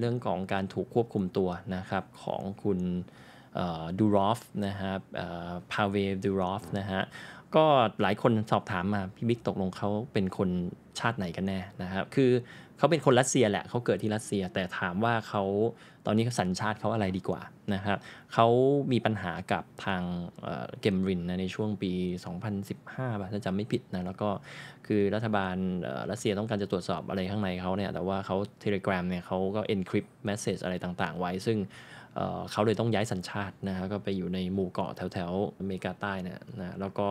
เรื่องของการถูกควบคุมตัวนะครับ ของคุณดูรอฟ นะครับพาเวดูรอฟ นะฮะก็หลายคนสอบถามมา พี่บิ๊กตกลงเขาเป็นคนชาติไหนกันแน่นะครับ คือเขาเป็นคนรัสเซียแหละ เขาเกิดที่รัสเซีย แต่ถามว่าเขาตอนนี้สัญชาติเขาอะไรดีกว่านะครับ เขามีปัญหากับทางเกมรินในช่วงปี 2015ป่ะถ้าจำไม่ผิดนะ แล้วก็คือรัฐบาลรัสเซียต้องการจะตรวจสอบอะไรข้างในเขาเนี่ย แต่ว่าเขาเทเลกรา m เนี่ยเขาก็ encrypt message อะไรต่างๆ ไว้ ซึ่งเขาเลยต้องย้ายสัญชาตินะครับก็ไปอยู่ในหมู่เกาะแถวแถวอเมริกาใต้นะนะ แล้วก็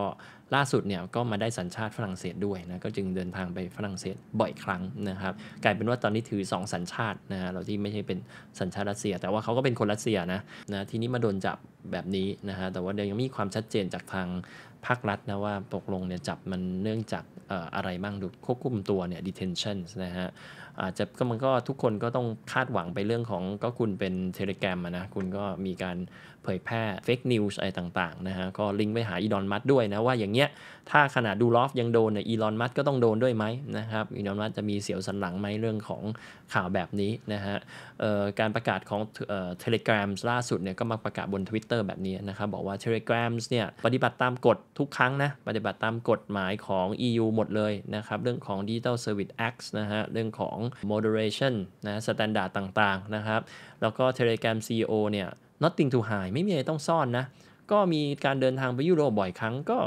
ล่าสุดเนี่ย ก็มาได้สัญชาติฝรั่งเศสด้วยนะ ก็จึงเดินทางไปฝรั่งเศสบ่อยครั้งนะครับ กลายเป็นว่าตอนนี้ถือ 2 สัญชาตินะฮะเราที่ไม่ใช่เป็นสัญชาติรัสเซีย แต่ว่าเขาก็เป็นคนรัสเซียนะนะ ทีนี้มาโดนจับแบบนี้นะฮะแต่ว่ายังมีความชัดเจนจากทางภาครัฐนะว่าตกลงเนี่ยจับมันเนื่องจากอะไรบ้างดู ควบคุมตัวเนี่ย detention นะฮะอาจจะก็มันก็ทุกคนก็ต้องคาดหวังไปเรื่องของ ก็คุณเป็นเทเลกรมนะ คุณก็มีการเผยแพร่เฟกนิวส์อะไรต่างๆนะฮะก็ลิงก์ไปหาอีลอนมัสด้วยนะว่าอย่างเงี้ยถ้าขนาดดูลอฟยังโดนเนี่ยอีลอนมัสก็ต้องโดนด้วยไหมนะครับอีลอนมัสจะมีเสียวสันหลังไหมเรื่องของข่าวแบบนี้นะฮะการประกาศของเทเลกรามล่าสุดเนี่ยก็มาประกาศบน Twitter แบบนี้นะครับบอกว่า t e l e g r a m เนี่ยปฏิบัติตามกฎทุกครั้งนะ ปฏิบัติตามกฎหมายของ EU หมดเลยนะครับ เรื่องของ Digital Service Act นะฮะ เรื่องของ moderation นะแตนดาร์ดต่าง ๆ นะครับ แล้วก็ Telegram CEO เนี่ย nothing to hide ไม่มีอะไรต้องซ่อนนะ ก็มีการเดินทางไปยุโรปบ่อยครั้งก็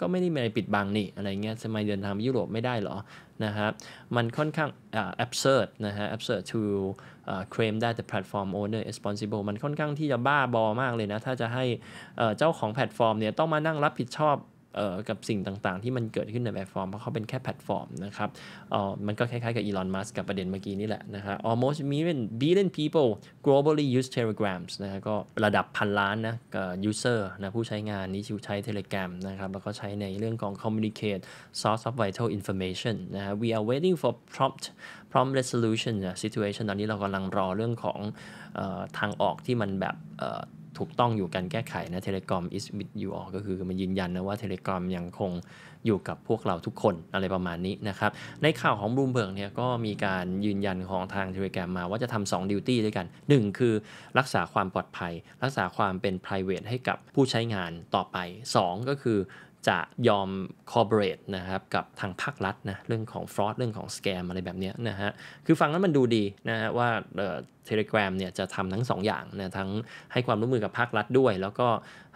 ก็ไม่ได้มีอะไรปิดบังนี่ อะไรเงี้ยทำไมเดินทางไปยุโรปไม่ได้หรอนะครับมันค่อนข้าง absurd นะฮะ absurd to claim that the platform owner is responsible มันค่อนข้างที่จะบ้าบอมากเลยนะ ถ้าจะให้เจ้าของแพลตฟอร์มเนี่ยต้องมานั่งรับผิดชอบกับสิ่งต่างๆที่มันเกิดขึ้นในแพลตฟอร์ม เพราะเขาเป็นแค่แพลตฟอร์มนะครับมันก็คล้ายๆกับอีลอน มัสกับประเด็นเมื่อกี้นี่แหละนะฮะ almost million billion people globally use telegrams นะับก็ระดับพันล้านนะ user นะผู้ใช้งานนี้ใช้ telegram นะครับ แล้วก็ใช้ในเรื่องของ communicate source of vital information นะฮะ we are waiting for prompt prompt resolution situation ตอนนี้เรากำลังรอเรื่องของทางออกที่มันแบบถูกต้องอยู่การแก้ไขนะเทเลกรอม is with you all ก็คือมันยืนยันนะว่าเทเลกรอมยังคงอยู่กับพวกเราทุกคนอะไรประมาณนี้นะครับ ในข่าวของบลูมเบิร์กเนี่ยก็มีการยืนยันของทางเทเลกรมมา ว่าจะทำสองดิวตี้ด้วยกัน 1 คือรักษาความปลอดภัย รักษาความเป็น p r i v a t e ให้กับผู้ใช้งานต่อไป 2 ก็คือจะยอม corporate นะครับ กับทางภาครัฐ นะ เรื่องของ fraud เรื่องของ scam อะไรแบบนี้นะฮะ คือฟังแล้วมันดูดีนะฮะ ว่าเทเลกราเนี่ยจะทำทั้ง2ออย่างนะทั้งให้ความร่วมมือกับภาครัฐด้วย แล้วก็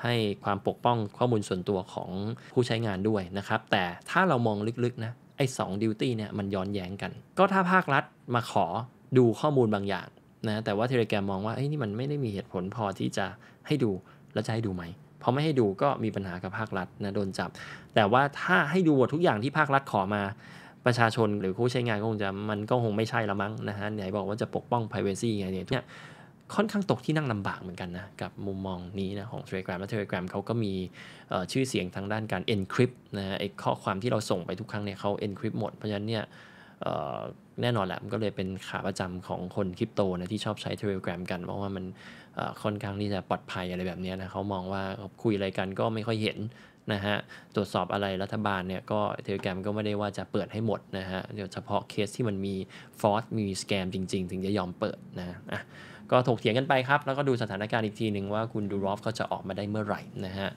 ให้ความปกป้องข้อมูลส่วนตัวของผู้ใช้งานด้วยนะครับ แต่ถ้าเรามองลึกๆนะไอ้สองดิวตี้เนี่ยมันย้อนแย้งกัน ก็ถ้าภาครัฐมาขอดูข้อมูลบางอย่างนะแต่ว่าเทเลกรมมองว่าไอ้นี่มันไม่ได้มีเหตุผลพอที่จะให้ดูแล้วจะให้ดูไหมพอไม่ให้ดูก็มีปัญหากับภาครัฐนะ โดนจับ แต่ว่าถ้าให้ดูหมดทุกอย่างที่ภาครัฐขอมาประชาชนหรือผู้ใช้งานก็คงจะมันก็คงไม่ใช่ละมั้งนะฮะไหนบอกว่าจะปกป้อง p r i เวซีไงเนี่ยเนี่ยค่อนข้างตกที่นั่งลำบากเหมือนกันนะ กับมุมมองนี้นะของ Telegram และ Telegram เขาก็มีชื่อเสียงทางด้านการ encrypt นะฮะไอข้อความที่เราส่งไปทุกครั้งเนี่ยเขา encrypt หมดเพราะฉะนั้นเนี่ยแน่นอนแหละมันก็เลยเป็นขาประจำของคนคริปโตนะที่ชอบใช้เทเลกราฟกัน เพราะว่ามันค่อนข้างที่จะปลอดภัยอะไรแบบนี้นะเขามองว่าคุยอะไรกันก็ไม่ค่อยเห็นนะฮะตรวจสอบอะไรรัฐบาลเนี่ยก็เทเลกราฟก็ไม่ได้ว่าจะเปิดให้หมดนะฮะเดี๋ยวเฉพาะเคสที่มันมีฟอสมีสแกมจริงๆ ถึงจะยอมเปิดนะอ่ะก็ถกเถียงกันไปครับ แล้วก็ดูสถานการณ์อีกทีหนึ่งว่าคุณดูรอฟเขาจะออกมาได้เมื่อไหร่นะฮะ